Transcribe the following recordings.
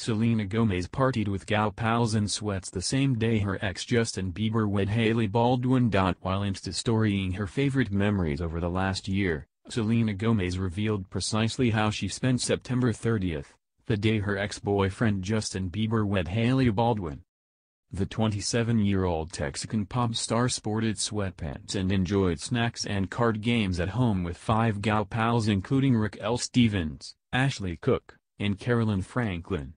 Selena Gomez partied with gal pals in sweats the same day her ex Justin Bieber wed Haley Baldwin. While Insta-storying her favorite memories over the last year, Selena Gomez revealed precisely how she spent September 30th, the day her ex-boyfriend Justin Bieber wed Haley Baldwin. The 27-year-old Texican pop star sported sweatpants and enjoyed snacks and card games at home with five gal pals including Rick L. Stevens, Ashley Cook, and Carolyn Franklin.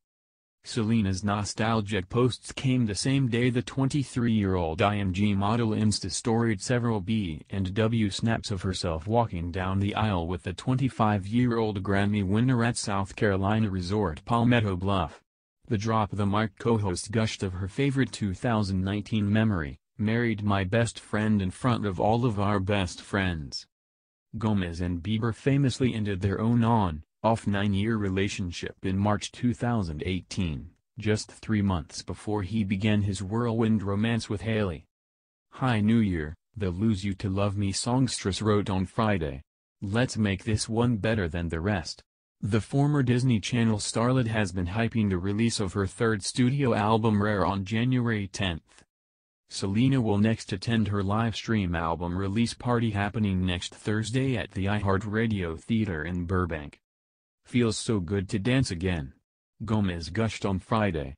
Selena's nostalgic posts came the same day the 23-year-old IMG model Insta storied several B&W snaps of herself walking down the aisle with the 25-year-old Grammy winner at South Carolina resort Palmetto Bluff. The Drop the Mic co-host gushed of her favorite 2019 memory, married my best friend in front of all of our best friends. Gomez and Bieber famously ended their own on off nine-year relationship in March 2018, just three months before he began his whirlwind romance with Haley. Hi New Year, the Lose You to Love Me songstress wrote on Friday. Let's make this one better than the rest. The former Disney Channel starlet has been hyping the release of her third studio album Rare on January 10. Selena will next attend her live stream album release party happening next Thursday at the iHeartRadio Theater in Burbank. Feels so good to dance again. Gomez gushed on Friday.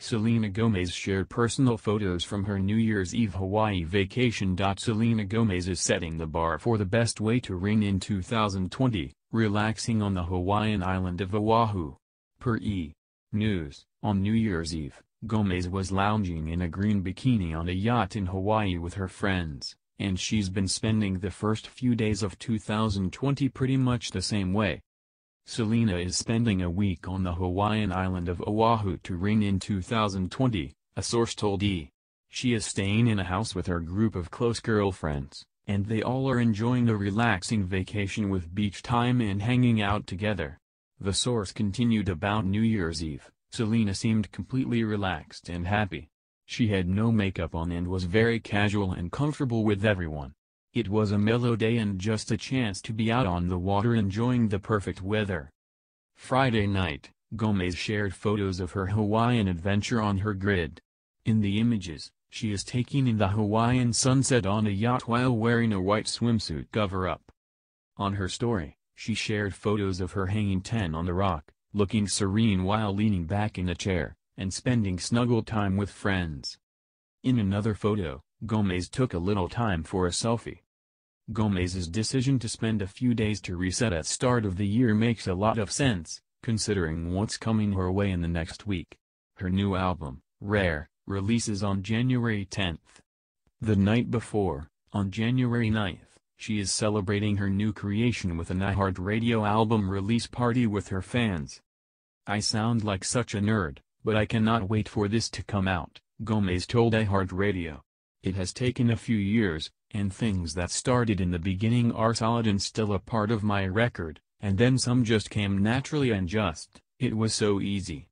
Selena Gomez shared personal photos from her New Year's Eve Hawaii vacation. Selena Gomez is setting the bar for the best way to ring in 2020, relaxing on the Hawaiian island of Oahu. Per E! News, on New Year's Eve, Gomez was lounging in a green bikini on a yacht in Hawaii with her friends, and she's been spending the first few days of 2020 pretty much the same way. Selena is spending a week on the Hawaiian island of Oahu to ring in 2020, a source told E! She is staying in a house with her group of close girlfriends, and they all are enjoying a relaxing vacation with beach time and hanging out together. The source continued about New Year's Eve, Selena seemed completely relaxed and happy. She had no makeup on and was very casual and comfortable with everyone. It was a mellow day and just a chance to be out on the water enjoying the perfect weather. Friday night, Gomez shared photos of her Hawaiian adventure on her grid. In the images, she is taking in the Hawaiian sunset on a yacht while wearing a white swimsuit cover-up. On her story, she shared photos of her hanging ten on the rock, looking serene while leaning back in a chair, and spending snuggle time with friends. In another photo, Gomez took a little time for a selfie. Gomez's decision to spend a few days to reset at start of the year makes a lot of sense, considering what's coming her way in the next week. Her new album, Rare, releases on January 10th. The night before, on January 9th, she is celebrating her new creation with an iHeartRadio album release party with her fans. I sound like such a nerd, but I cannot wait for this to come out, Gomez told iHeartRadio. It has taken a few years, and things that started in the beginning are solid and still a part of my record, and then some just came naturally and just, it was so easy.